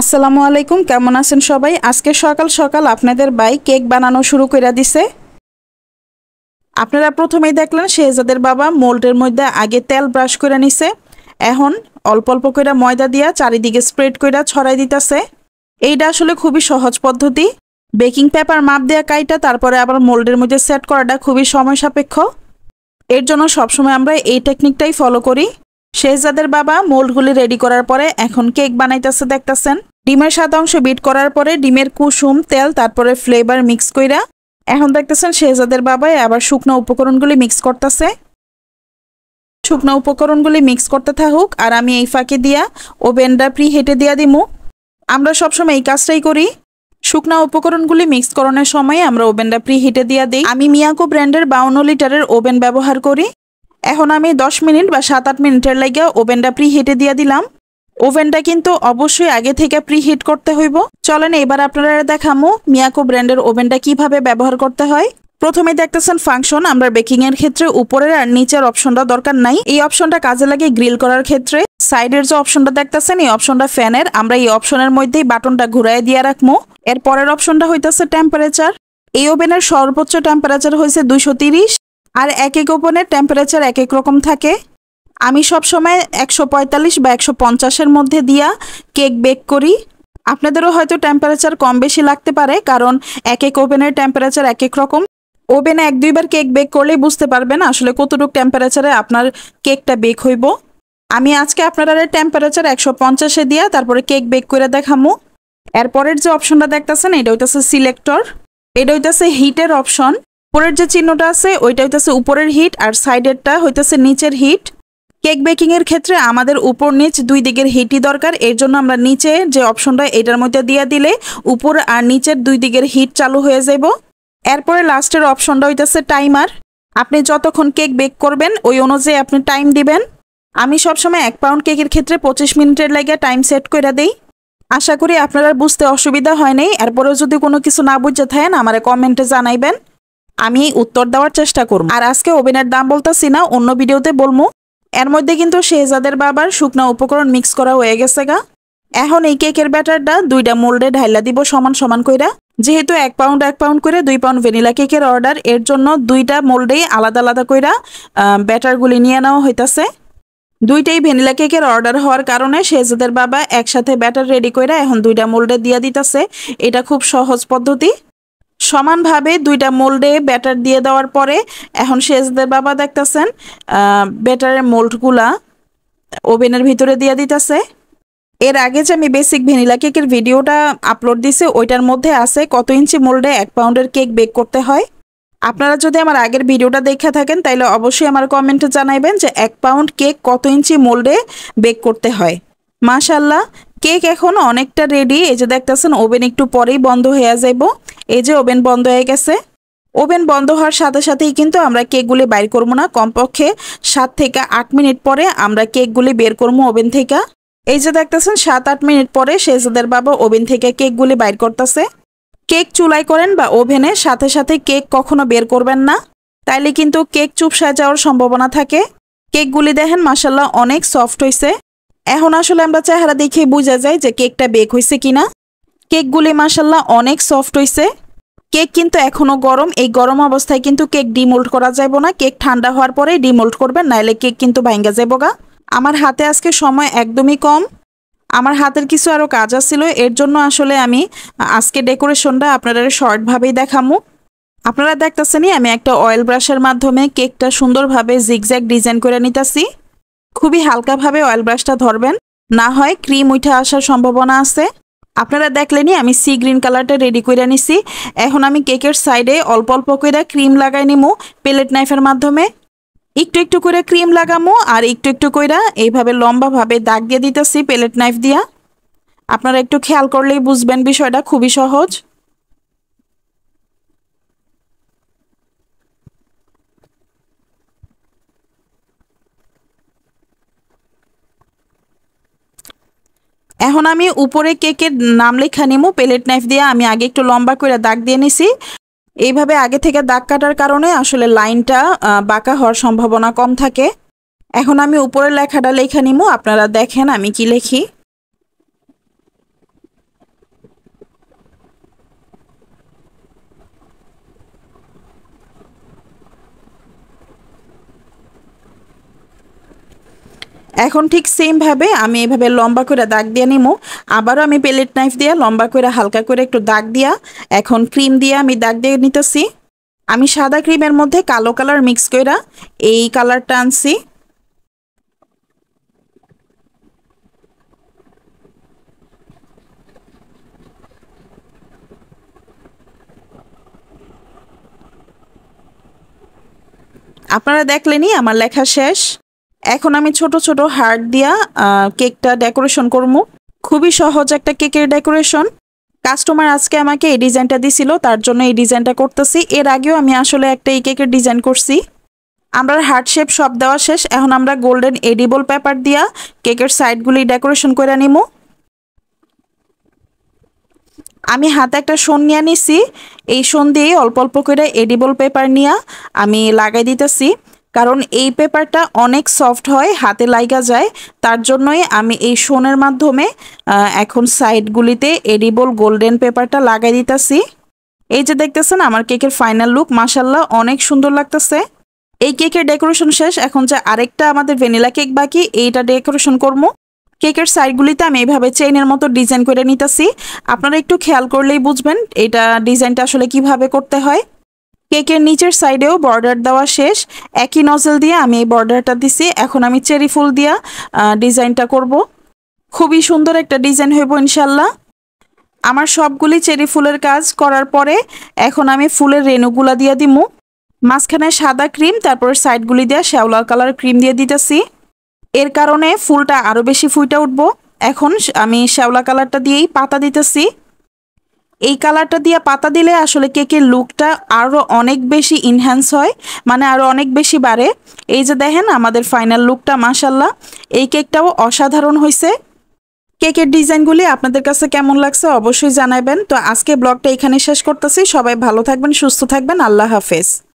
আসসালামু আলাইকুম কেমন আছেন সবাই আজকে সকাল সকাল আপনাদের বাই কেক বানানো শুরু করে দিছে আপনারা প্রথমেই দেখলেন শেহজাদের বাবা মোল্টের মধ্যে আগে তেল ব্রাশ করে নিছে এখন অল্প অল্প করে ময়দা দিয়া চারিদিকে স্প্রেড করে ছড়াই দিতেছে এইটা আসলে খুবই সহজ পদ্ধতি বেকিং পেপার মাপ দেওয়া কাইটা তারপরে আবার মোল্ডের মধ্যে সেট করাটা খুবই সময় সাপেক্ষ এর জন্য সবসময় আমরা এই টেকনিকটাই ফলো করি শেহজাদের বাবা মোল্ডগুলি রেডি করার পরে এখন কেক বানাইতেছে দেখতেছেন ডিমের সাত অংশ বিট করার পরে ডিমের কুসুম তেল তারপরে ফ্লেভার মিক্স কইরা এখন দেখতেছেন শেহজাদের বাবা আবার শুকনো উপকরণগুলি মিক্স করতেছে শুকনো উপকরণগুলি মিক্স করতে থাকুক আর আমি এই ফাঁকে দিয়া ওভেনটা প্রি হেঁটে দিয়া দিমু আমরা সবসময় এই কাজটাই করি শুকনা উপকরণগুলি মিক্স করণের সময় আমরা ওভেনটা প্রি হিটে দিয়া দিই আমি মিয়াকো ব্র্যান্ডের বাউন্ন লিটারের ওভেন ব্যবহার করি এখন আমি 10 মিনিট বা সাত আট মিনিটের লাগে ওভেনটা প্রিহিটে দিয়ে দিলাম ওভেনটা কিন্তু অবশ্যই আগে থেকে প্রিহিট করতে হইব চলেন এবার আপনারা দেখামো মিয়াকো ব্র্যান্ডের ওভেনটা কিভাবে ব্যবহার করতে হয় প্রথমে দেখতেছেন ফাংশন আমরা বেকিং এর ক্ষেত্রে উপরের আর নিচের অপশনটা দরকার নাই এই অপশনটা কাজে লাগে গ্রিল করার ক্ষেত্রে সাইডের যে অপশনটা দেখতেছেন এই অপশনটা ফ্যানের আমরা এই অপশনের মধ্যেই বাটনটা ঘুরাই দিয়ে রাখবো এর পরের অপশনটা হইতেছে টেম্পারেচার এই ওভেনের সর্বোচ্চ টেম্পারেচার হয়েছে দুইশো তিরিশ আর এক এক ওপনের টেম্পারেচার এক এক রকম থাকে আমি সব সময় একশো পঁয়তাল্লিশ বা একশো পঞ্চাশের মধ্যে দিয়া কেক বেক করি আপনাদেরও হয়তো টেম্পারেচার কম বেশি লাগতে পারে কারণ এক এক ওপেনের টেম্পারেচার এক এক রকম ওভেনে এক দুইবার কেক বেক করলেই বুঝতে পারবেন আসলে কতটুকু টেম্পারেচারে আপনার কেকটা বেক হইব আমি আজকে আপনারা টেম্পারেচার একশো পঞ্চাশে দিয়া তারপরে কেক বেক করে দেখামো এরপরের যে অপশনটা দেখতেছেন এটা হইতেছে সিলেক্টর এটা হইতেছে হিটের অপশন উপরের যে চিহ্নটা আছে ওইটা হইতেছে উপরের হিট আর সাইডেরটা হইতেছে নিচের হিট কেক বেকিংয়ের ক্ষেত্রে আমাদের উপর নিচ দুই দিকের হিটই দরকার এর জন্য আমরা নিচে যে অপশনটা এটার মধ্যে দিয়ে দিলে উপর আর নিচের দুই দিকের হিট চালু হয়ে যাব এরপরে লাস্টের অপশনটা হইতেছে টাইমার আপনি যতক্ষণ কেক বেক করবেন ওই অনুযায়ী আপনি টাইম দিবেন আমি সবসময় এক পাউন্ড কেকের ক্ষেত্রে পঁচিশ মিনিটের লাগে টাইম সেট করে দিই আশা করি আপনারা বুঝতে অসুবিধা হয়নি এরপরেও যদি কোনো কিছু না বুঝতে থাকেন আমার কমেন্টে জানাইবেন আমি উত্তর দেওয়ার চেষ্টা করব আর আজকে ওভেনের দাম বলতেছি না অন্য ভিডিওতে বলবো এর মধ্যে কিন্তু শেহজাদের বাবার শুকনো উপকরণ মিক্স করা হয়ে গেছে গা এখন এই কেকের ব্যাটারটা দুইটা মোল্ডে ঢাইলা দিব সমান সমান কইরা যেহেতু এক পাউন্ড এক পাউন্ড করে দুই পাউন্ড ভ্যানিলা কেকের অর্ডার এর জন্য দুইটা মোল্ডেই আলাদা আলাদা কইরা ব্যাটারগুলি নিয়ে নেওয়া হইতাছে দুইটাই ভ্যানিলা কেকের অর্ডার হওয়ার কারণে শেহজাদের বাবা একসাথে ব্যাটার রেডি কইরা এখন দুইটা মোল্ডে দিয়ে দিতেছে এটা খুব সহজ পদ্ধতি সমানভাবে দুইটা মোল্ডে ব্যাটার দিয়ে দেওয়ার পরে এখন সেজদের বাবা দেখতেছেন ব্যাটারের মোল্ডগুলা ওভেনের ভিতরে দিয়ে দিতেছে এর আগে যে আমি বেসিক ভ্যানিলা কেকের ভিডিওটা আপলোড দিছে ওইটার মধ্যে আছে কত ইঞ্চি মোল্ডে এক পাউন্ডের কেক বেক করতে হয় আপনারা যদি আমার আগের ভিডিওটা দেখে থাকেন তাহলে অবশ্যই আমার কমেন্টে জানাইবেন যে এক পাউন্ড কেক কত ইঞ্চি মোল্ডে বেক করতে হয় মাশাল্লাহ কেক এখন অনেকটা রেডি এই যে দেখতেছেন ওভেন একটু পরেই বন্ধ হয়ে যাইব এই যে ওভেন বন্ধ হয়ে গেছে ওভেন বন্ধ হওয়ার সাথে সাথেই কিন্তু আমরা কেকগুলি বাইর করবো না কমপক্ষে সাত থেকে আট মিনিট পরে আমরা কেকগুলি বের করবো ওভেন থেকে এই যে দেখতেছেন সাত আট মিনিট পরে শেষদের বাবা ওভেন থেকে কেকগুলি বাইর করতেছে কেক চুলাই করেন বা ওভেনে সাথে সাথে কেক কখনো বের করবেন না তাইলে কিন্তু কেক চুপসায় যাওয়ার সম্ভাবনা থাকে কেকগুলি দেখেন মাসাল্লাহ অনেক সফট হয়েছে এখন আসলে আমরা চেহারা দেখে বোঝা যায় যে কেকটা বেক হয়েছে কিনা কেকগুলি মাসাল্লাহ অনেক সফট হয়েছে কেক কিন্তু এখনও গরম এই গরম অবস্থায় কিন্তু কেক ডিমোল্ড করা যাব না কেক ঠান্ডা হওয়ার পরে ডিমোল্ড করবেন নাইলে কেক কিন্তু ভাঙ্গা যাবগা আমার হাতে আজকে সময় একদমই কম আমার হাতের কিছু আরও কাজ আছিল এর জন্য আসলে আমি আজকে ডেকোরেশনটা আপনারা শর্টভাবেই দেখামু আপনারা দেখতেছেনই আমি একটা অয়েল ব্রাশের মাধ্যমে কেকটা সুন্দরভাবে জ্যাগ ডিজাইন করে নিতেছি খুবই হালকাভাবে অয়েল ব্রাশটা ধরবেন না হয় ক্রিম উঠে আসার সম্ভাবনা আছে আপনারা দেখলেনি আমি সি গ্রিন কালারটা রেডি করে নিছি এখন আমি কেকের সাইডে অল্প অল্প করে ক্রিম লাগাই নিমু পেলেট নাইফের মাধ্যমে একটু একটু করে ক্রিম লাগামো আর একটু একটু কইরা এইভাবে লম্বাভাবে দাগ দিয়ে দিতেছি পেলেট নাইফ দিয়া আপনারা একটু খেয়াল করলেই বুঝবেন বিষয়টা খুবই সহজ এখন আমি উপরে কেকের নাম লেখা নিমু প্লেট নাইফ দিয়ে আমি আগে একটু লম্বা করে দাগ দিয়ে নিছি এইভাবে আগে থেকে দাগ কাটার কারণে আসলে লাইনটা বাঁকা হওয়ার সম্ভাবনা কম থাকে এখন আমি উপরের লেখাটা লেখা নিমু আপনারা দেখেন আমি কি লেখি এখন ঠিক সেমভাবে আমি এভাবে লম্বা করে দাগ দিয়ে নিমো আবারও আমি পেলেট নাইফ দিয়ে লম্বা করে হালকা করে একটু দাগ দিয়া এখন ক্রিম দিয়ে আমি দাগ দিয়ে নিতেছি আমি সাদা ক্রিমের মধ্যে কালো কালার মিক্স করে এই কালারটা আনছি আপনারা দেখলেনি আমার লেখা শেষ এখন আমি ছোট ছোট হার্ট দিয়া কেকটা ডেকোরেশন করব খুবই সহজ একটা কেকের ডেকোরেশন কাস্টমার আজকে আমাকে এই ডিজাইনটা দিছিল তার জন্য এই ডিজাইনটা করতেছি এর আগেও আমি আসলে একটা এই কেকের ডিজাইন করছি আমরা হার্ট শেপ সব দেওয়া শেষ এখন আমরা গোল্ডেন এডিবল পেপার দিয়া কেকের সাইডগুলি ডেকোরেশন করে নিব আমি হাতে একটা সোন নিয়ে নিছি এই সোন দিয়ে অল্প অল্প করে এডিবল পেপার নিয়ে আমি লাগাই দিতেছি কারণ এই পেপারটা অনেক সফট হয় হাতে লাইগা যায় তার জন্যই আমি এই শোনের মাধ্যমে এখন সাইডগুলিতে এডিবল গোল্ডেন পেপারটা লাগাই দিতেছি এই যে দেখতেছেন আমার কেকের ফাইনাল লুক মাসাল্লাহ অনেক সুন্দর লাগতেছে এই কেকের ডেকোরেশন শেষ এখন যে আরেকটা আমাদের ভ্যানিলা কেক বাকি এইটা ডেকোরেশন করব কেকের সাইডগুলিতে আমি এইভাবে চেইনের মতো ডিজাইন করে নিতেছি আপনারা একটু খেয়াল করলেই বুঝবেন এটা ডিজাইনটা আসলে কিভাবে করতে হয় কেকের নিচের সাইডেও বর্ডার দেওয়া শেষ একই নজল দিয়ে আমি এই বর্ডারটা দিছি এখন আমি চেরি ফুল দিয়া ডিজাইনটা করব খুবই সুন্দর একটা ডিজাইন হইব ইনশাল্লাহ আমার সবগুলি চেরি ফুলের কাজ করার পরে এখন আমি ফুলের রেণুগুলা দিয়া দিমু মাঝখানে সাদা ক্রিম তারপর সাইডগুলি দিয়া শ্যাওলা কালার ক্রিম দিয়ে দিতেছি এর কারণে ফুলটা আরও বেশি ফুইটা উঠবো এখন আমি শ্যাওলা কালারটা দিয়েই পাতা দিতেছি এই কালারটা দিয়ে পাতা দিলে আসলে কেকের লুকটা আরও অনেক বেশি ইনহ্যান্স হয় মানে আরও অনেক বেশি বাড়ে এই যে দেখেন আমাদের ফাইনাল লুকটা মাসাল্লাহ এই কেকটাও অসাধারণ হয়েছে কেকের ডিজাইনগুলি আপনাদের কাছে কেমন লাগছে অবশ্যই জানাবেন তো আজকে ব্লগটা এখানে শেষ করতেছি সবাই ভালো থাকবেন সুস্থ থাকবেন আল্লাহ হাফেজ